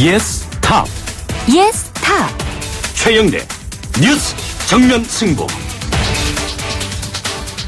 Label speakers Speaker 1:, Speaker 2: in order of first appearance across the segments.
Speaker 1: 예스 탑 예스 탑 최영대 뉴스 정면 승부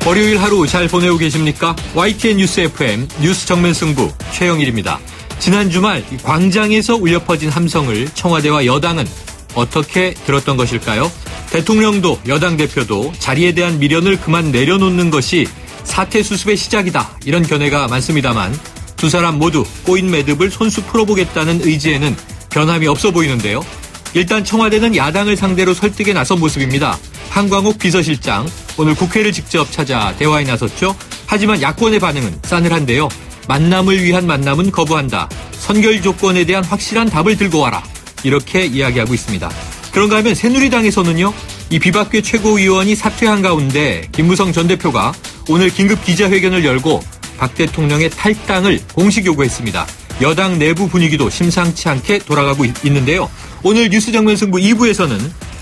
Speaker 1: 월요일 하루 잘 보내고 계십니까? YTN 뉴스 FM 뉴스 정면 승부 최영일입니다. 지난 주말 광장에서 울려 퍼진 함성을 청와대와 여당은 어떻게 들었던 것일까요? 대통령도 여당 대표도 자리에 대한 미련을 그만 내려놓는 것이 사태 수습의 시작이다. 이런 견해가 많습니다만 두 사람 모두 꼬인 매듭을 손수 풀어보겠다는 의지에는 변함이 없어 보이는데요. 일단 청와대는 야당을 상대로 설득에 나선 모습입니다. 한광욱 비서실장 오늘 국회를 직접 찾아 대화에 나섰죠. 하지만 야권의 반응은 싸늘한데요. 만남을 위한 만남은 거부한다. 선결 조건에 대한 확실한 답을 들고 와라. 이렇게 이야기하고 있습니다. 그런가 하면 새누리당에서는요. 이 비박계 최고위원이 사퇴한 가운데 김무성 전 대표가 오늘 긴급 기자회견을 열고 박 대통령의 탈당을 공식 요구했습니다. 여당 내부 분위기도 심상치 않게 돌아가고 있는데요. 오늘 뉴스정면 승부 2부에서는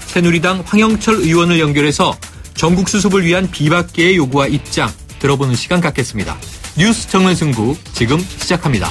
Speaker 1: 새누리당 황영철 의원을 연결해서 전국 수습을 위한 비박계의 요구와 입장 들어보는 시간 갖겠습니다. 뉴스 정면 승부 지금 시작합니다.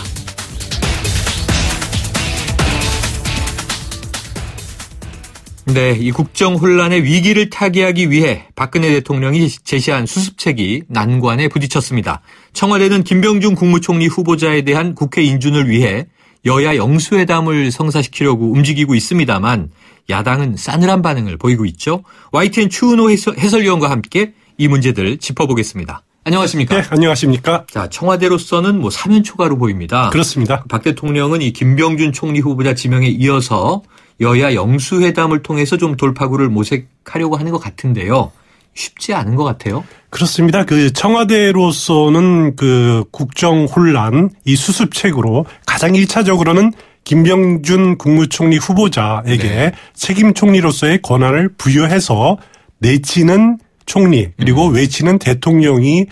Speaker 1: 네, 이 국정 혼란의 위기를 타개하기 위해 박근혜 대통령이 제시한 수습책이 난관에 부딪혔습니다. 청와대는 김병준 국무총리 후보자에 대한 국회 인준을 위해 여야 영수회담을 성사시키려고 움직이고 있습니다만 야당은 싸늘한 반응을 보이고 있죠. YTN 추은호 해설위원과 함께 이 문제들 짚어보겠습니다. 안녕하십니까? 네, 안녕하십니까? 자, 청와대로서는 뭐 사면 초과로 보입니다. 그렇습니다. 박 대통령은 이 김병준 총리 후보자 지명에 이어서 여야 영수회담을 통해서 좀 돌파구를 모색하려고 하는 것 같은데요. 쉽지 않은 것 같아요. 그렇습니다.
Speaker 2: 그 청와대로서는 그 국정 혼란 이 수습책으로 가장 1차적으로는 김병준 국무총리 후보자에게 네. 책임 총리로서의 권한을 부여해서 내치는 총리 그리고 음. 외치는 대통령이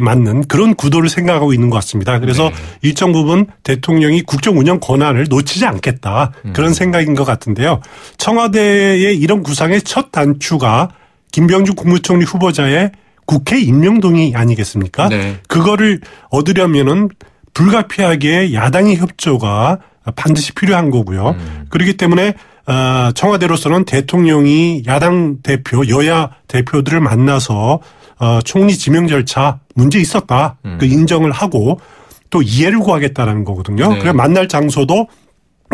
Speaker 2: 맞는 그런 구도를 생각하고 있는 것 같습니다. 그래서 네. 일정 부분 대통령이 국정 운영 권한을 놓치지 않겠다 그런 음. 생각인 것 같은데요. 청와대의 이런 구상의 첫 단추가 김병주 국무총리 후보자의 국회 임명 동의 아니겠습니까? 네. 그거를 얻으려면은 불가피하게 야당의 협조가 반드시 필요한 거고요. 음. 그렇기 때문에 어, 청와대로서는 대통령이 야당 대표, 여야 대표들을 만나서 어, 총리 지명 절차 문제 있었다. 그 음. 그 인정을 하고 또 이해를 구하겠다라는 거거든요. 네. 그래 만날 장소도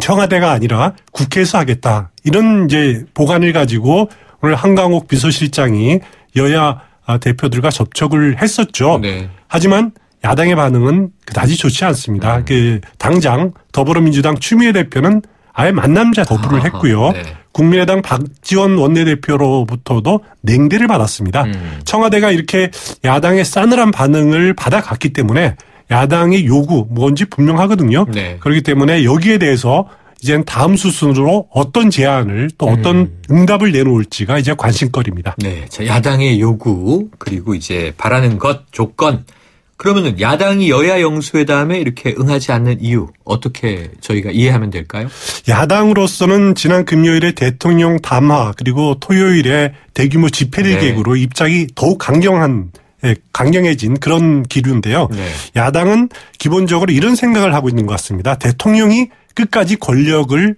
Speaker 2: 청와대가 아니라 국회에서 하겠다. 이런 이제 보관을 가지고 오늘 한강옥 비서실장이 여야 아, 대표들과 접촉을 했었죠. 네. 하지만 야당의 반응은 그다지 좋지 않습니다. 음. 그 당장 더불어민주당 추미애 대표는 아예 만남자 거부를 했고요. 네. 국민의당 박지원 원내대표로부터도 냉대를 받았습니다. 음. 청와대가 이렇게 야당의 싸늘한 반응을 받아갔기 때문에 야당의 요구 뭔지 분명하거든요. 네. 그렇기 때문에 여기에 대해서 이젠 다음 수순으로
Speaker 1: 어떤 제안을 또 어떤 음. 응답을 내놓을지가 이제 관심거리입니다. 네. 야당의 요구 그리고 이제 바라는 것 조건 그러면 야당이 여야 영수회담에 이렇게 응하지 않는 이유 어떻게 저희가 이해하면 될까요? 야당으로서는
Speaker 2: 지난 금요일에 대통령 담화 그리고 토요일에 대규모 집회를 네. 계기로 입장이 더욱 강경한 예, 강경해진 그런 기류인데요. 네. 야당은 기본적으로 이런 생각을 하고 있는 것 같습니다. 대통령이 끝까지 권력을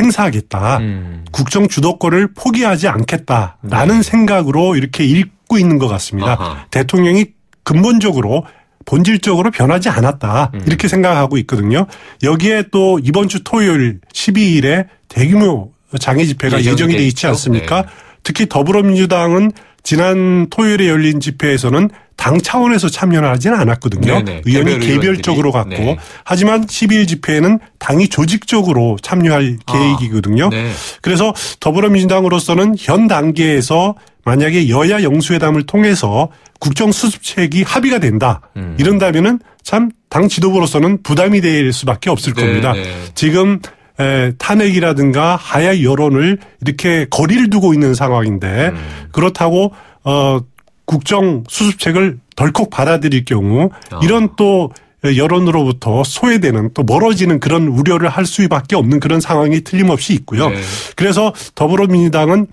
Speaker 2: 행사하겠다. 음. 국정 주도권을 포기하지 않겠다라는 네. 생각으로 이렇게 읽고 있는 것 같습니다. 아하. 대통령이 근본적으로 본질적으로 변하지 않았다. 음. 이렇게 생각하고 있거든요. 여기에 또 이번 주 토요일 12일에 대규모 장애 집회가 예정이, 예정돼 있지 않습니까? 네. 특히 더불어민주당은 지난 토요일에 열린 집회에서는 당 차원에서 참여를 하지는 않았거든요. 네네. 네. 의원이 개별적으로 갔고 네. 하지만 12일 집회에는 당이 조직적으로 참여할 아, 계획이거든요. 네. 그래서 더불어민주당으로서는 현 단계에서 만약에 여야 영수회담을 통해서 국정수습책이 합의가 된다. 음. 이런다면은 참 당 지도부로서는 부담이 될 수밖에 없을 네, 겁니다. 네. 지금 에, 탄핵이라든가 하야 여론을 이렇게 거리를 두고 있는 상황인데 음. 그렇다고 어 국정 수습책을 덜컥 받아들일 경우 아. 이런 또 여론으로부터 소외되는 또 멀어지는 그런 우려를 할 수밖에 없는 그런 상황이 틀림없이 있고요. 네. 그래서 더불어민주당은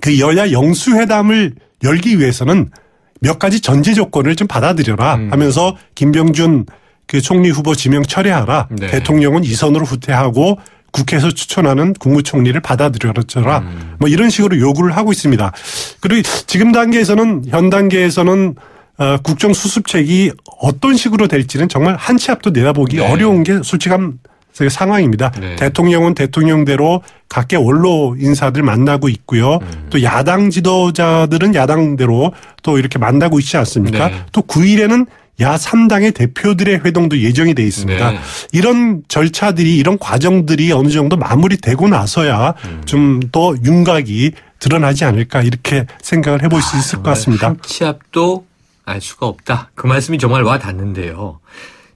Speaker 2: 그 여야 영수회담을 열기 위해서는 몇 가지 전제 조건을 좀 받아들여라 음. 하면서 김병준 그 총리 후보 지명 철회하라. 네. 대통령은 이선으로 후퇴하고 국회에서 추천하는 국무총리를 받아들여라. 음. 뭐 이런 식으로 요구를 하고 있습니다. 그리고 지금 단계에서는 현 단계에서는 어, 국정수습책이 어떤 식으로 될지는 정말 한 치 앞도 내다보기 네. 어려운 게 솔직한 상황입니다. 네. 대통령은 대통령대로 각계 원로 인사들 만나고 있고요. 음. 또 야당 지도자들은 야당대로 또 이렇게 만나고 있지 않습니까? 네. 또 9일에는 야3당의 대표들의 회동도 예정이 돼 있습니다. 네. 이런 절차들이 이런 과정들이 어느 정도 마무리되고 나서야 음. 좀더 윤곽이 드러나지 않을까 이렇게 생각을 해볼 아, 수
Speaker 1: 있을 것 같습니다. 한치 앞도 알 수가 없다. 그 말씀이 정말 와 닿는데요.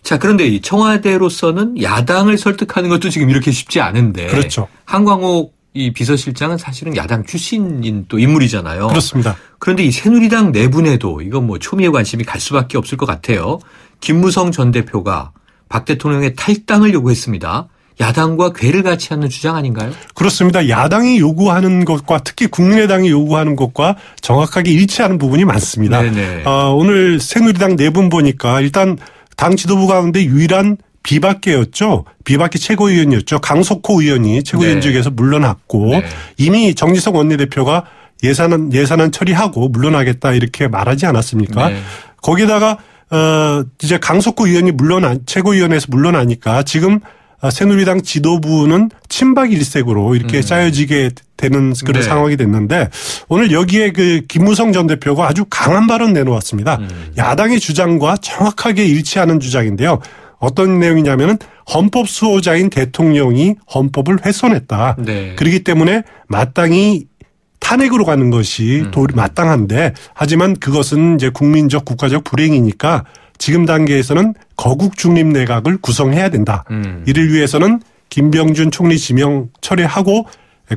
Speaker 1: 자, 그런데 이 청와대로서는 야당을 설득하는 것도 지금 이렇게 쉽지 않은데. 그렇죠. 한광옥 이 비서실장은 사실은 야당 출신인 또 인물이잖아요. 그렇습니다. 그런데 이 새누리당 내분에도 이건 뭐 초미의 관심이 갈 수밖에 없을 것 같아요. 김무성 전 대표가 박 대통령의 탈당을 요구했습니다. 야당과 괴를 같이 하는 주장 아닌가요?
Speaker 2: 그렇습니다. 야당이 요구하는 것과 특히 국민의당이 요구하는 것과 정확하게 일치하는 부분이 많습니다. 네네. 어, 오늘 새누리당 내분 보니까 일단 당 지도부 가운데 유일한 비박계였죠. 비박계 최고위원이었죠. 강석호 의원이 최고위원직에서 네. 물러났고 네. 이미 정지석 원내대표가 예산은 예산안 처리하고 물러나겠다 이렇게 말하지 않았습니까? 네. 거기다가 어 이제 강석호 의원이 물러난 최고위원회에서 물러나니까 지금 아, 새누리당 지도부는 친박 일색으로 이렇게 음. 짜여지게 되는 그런 네. 상황이 됐는데 오늘 여기에 그 김무성 전 대표가 아주 강한 발언 내놓았습니다. 음. 야당의 주장과 정확하게 일치하는 주장인데요. 어떤 내용이냐면은 헌법 수호자인 대통령이 헌법을 훼손했다. 네. 그렇기 때문에 마땅히 탄핵으로 가는 것이 음. 마땅한데 하지만 그것은 이제 국민적 국가적 불행이니까 지금 단계에서는 거국 중립 내각을 구성해야 된다. 음. 이를 위해서는 김병준 총리 지명 철회하고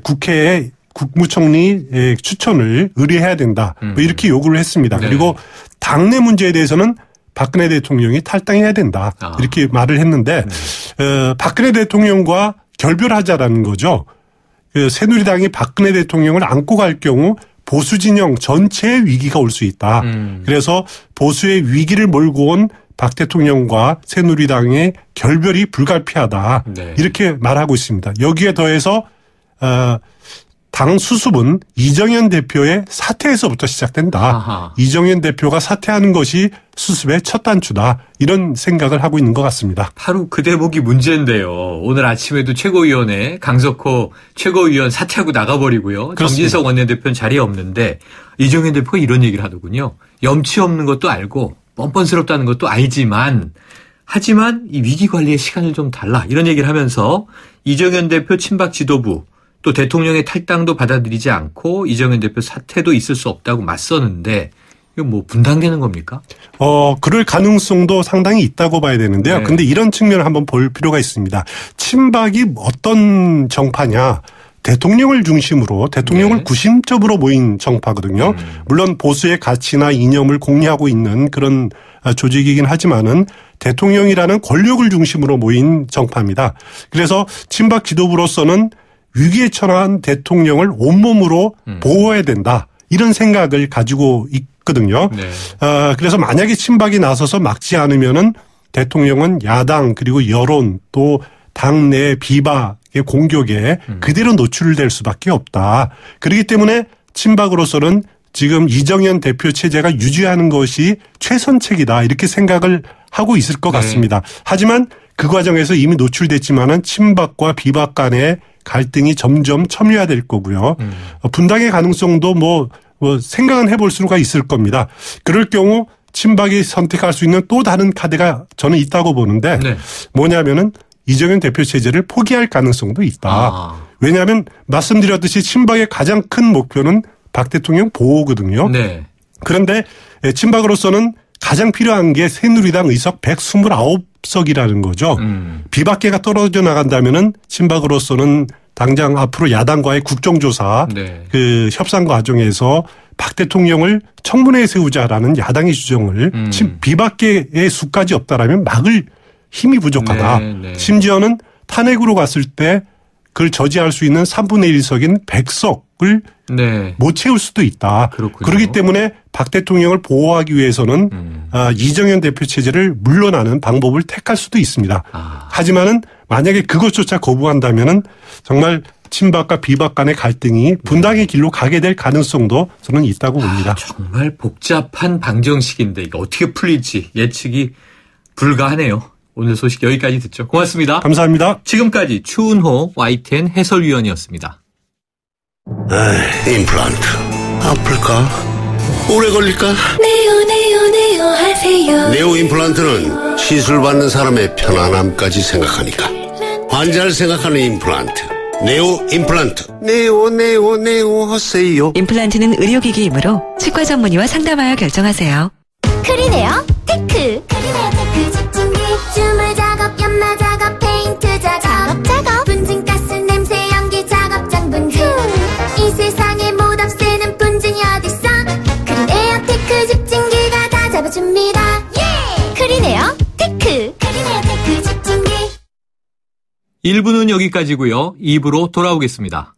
Speaker 2: 국회에 국무총리의 예, 추천을 의뢰해야 된다. 뭐 음. 뭐 이렇게 요구를 했습니다. 네. 그리고 당내 문제에 대해서는 박근혜 대통령이 탈당해야 된다. 아. 이렇게 말을 했는데 네. 어, 박근혜 대통령과 결별하자라는 거죠. 그 새누리당이 박근혜 대통령을 안고 갈 경우 보수 진영 전체의 위기가 올 수 있다. 음. 그래서 보수의 위기를 몰고 온 박 대통령과 새누리당의 결별이 불가피하다. 네. 이렇게 말하고 있습니다. 여기에 더해서 어, 당 수습은 이정현 대표의 사퇴에서부터 시작된다. 아하. 이정현 대표가 사퇴하는 것이 수습의 첫 단추다. 이런 생각을 하고
Speaker 1: 있는 것 같습니다. 바로 그 대목이 문제인데요. 오늘 아침에도 최고위원회 강석호 최고위원 사퇴하고 나가버리고요. 그렇습니다. 정진석 원내대표는 자리에 없는데 이정현 대표가 이런 얘기를 하더군요. 염치 없는 것도 알고 뻔뻔스럽다는 것도 알지만 하지만 이 위기 관리의 시간을 좀 달라 이런 얘기를 하면서 이정현 대표 친박 지도부 또 대통령의 탈당도 받아들이지 않고 이정현 대표 사퇴도 있을 수 없다고 맞서는데 이거 뭐 분당되는 겁니까?
Speaker 2: 어, 그럴 가능성도 상당히 있다고 봐야 되는데요. 네. 근데 이런 측면을 한번 볼 필요가 있습니다. 친박이 어떤 정파냐. 대통령을 중심으로 대통령을 네. 구심점으로 모인 정파거든요. 음. 물론 보수의 가치나 이념을 공유하고 있는 그런 조직이긴 하지만은 대통령이라는 권력을 중심으로 모인 정파입니다. 그래서 친박 지도부로서는 위기에 처한 대통령을 온몸으로 음. 보호해야 된다. 이런 생각을 가지고 있거든요. 네. 어, 그래서 만약에 친박이 나서서 막지 않으면은 대통령은 야당 그리고 여론 또 당내 비박의 공격에 음. 그대로 노출될 수밖에 없다. 그렇기 때문에 친박으로서는 지금 이정현 대표 체제가 유지하는 것이 최선책이다 이렇게 생각을 하고 있을 것 네. 같습니다. 하지만 그 과정에서 이미 노출됐지만은 친박과 비박 간의 갈등이 점점 첨예화될 거고요. 음. 분당의 가능성도 뭐, 뭐 생각은 해볼 수가 있을 겁니다. 그럴 경우 친박이 선택할 수 있는 또 다른 카드가 저는 있다고 보는데 네. 뭐냐면은 이정현 대표 체제를 포기할 가능성도 있다. 아. 왜냐하면 말씀드렸듯이 친박의 가장 큰 목표는 박 대통령 보호거든요. 네. 그런데 예, 친박으로서는 가장 필요한 게 새누리당 의석 129 석이라는 거죠. 음. 비박계가 떨어져 나간다면은 친박으로서는 당장 앞으로 야당과의 국정조사 네. 그 협상 과정에서 박 대통령을 청문회에 세우자라는 야당의 주장을 음. 비박계의 수까지 없다라면 막을 힘이 부족하다. 네, 네. 심지어는 탄핵으로 갔을 때 그걸 저지할 수 있는 3분의 1석인 100석 을 네. 못 채울 수도 있다. 그렇군요. 그렇기 때문에 박 대통령을 보호하기 위해서는 음. 아, 이정현 대표 체제를 물러나는 방법을 택할 수도 있습니다. 아. 하지만은 만약에 그것조차 거부한다면은 정말 친박과 비박 간의 갈등이 네. 분당의 길로 가게 될 가능성도 저는 있다고 아, 봅니다. 아, 정말
Speaker 1: 복잡한 방정식인데 이게 어떻게 풀릴지 예측이 불가하네요. 오늘 소식 여기까지 듣죠. 고맙습니다. 감사합니다. 지금까지 추운호 YTN 해설위원이었습니다. 에이, 임플란트 아플까? 오래 걸릴까? 네오 네오 네오 하세요
Speaker 2: 네오 임플란트는 시술받는 사람의 편안함까지 생각하니까 환자를 생각하는 임플란트 네오 임플란트 네오
Speaker 1: 네오 네오 하세요 임플란트는
Speaker 2: 의료기기이므로
Speaker 1: 치과 전문의와 상담하여 결정하세요 크리네어 테크 크리네어 테크 집중기 주물 작업 연마 작업 페인트 작업 바꿔줍니다. 예! 클리네요 테크. 클리네요
Speaker 2: 테크 집중기.
Speaker 1: 1부는 여기까지고요. 2부로 돌아오겠습니다.